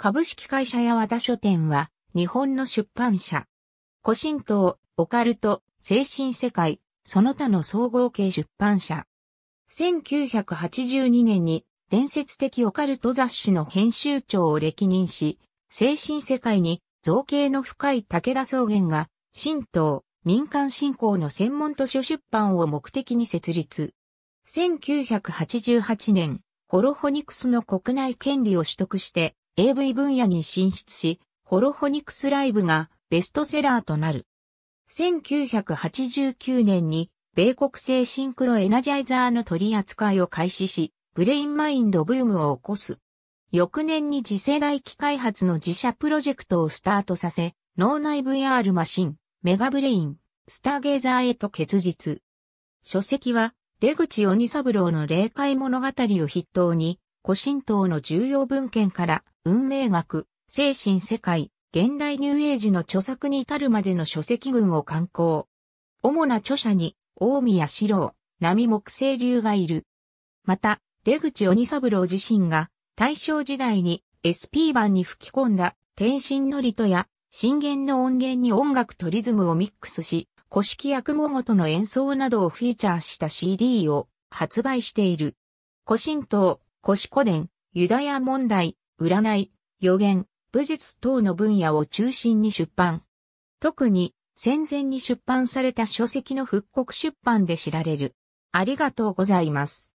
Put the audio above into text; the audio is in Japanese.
株式会社や和田書店は、日本の出版社。古神道、オカルト、精神世界、その他の総合系出版社。1982年に伝説的オカルト雑誌の編集長を歴任し、精神世界に造形の深い武田草原が、神道、民間信仰の専門図書出版を目的に設立。1988年、ホロホニクスの国内権利を取得して、AV 分野に進出し、ホロホニクスライブがベストセラーとなる。1989年に米国製シンクロエナジャイザーの取り扱いを開始し、ブレインマインドブームを起こす。翌年に次世代機開発の自社プロジェクトをスタートさせ、脳内 VR マシン、メガブレイン、スターゲイザーへと結実。書籍は、出口鬼三郎の霊界物語を筆頭に、古神道の重要文献から運命学、精神世界、現代ニューエイジの著作に至るまでの書籍群を刊行。主な著者に、大宮四郎、波木星流がいる。また、出口鬼三郎自身が、大正時代に SP 版に吹き込んだ、天神のりとや、神言の音源に音楽とリズムをミックスし、古式役語ごとの演奏などをフィーチャーした CD を発売している。古神道、古古伝、ユダヤ問題、占い、予言、武術等の分野を中心に出版。特に戦前に出版された書籍の復刻出版で知られる。ありがとうございます。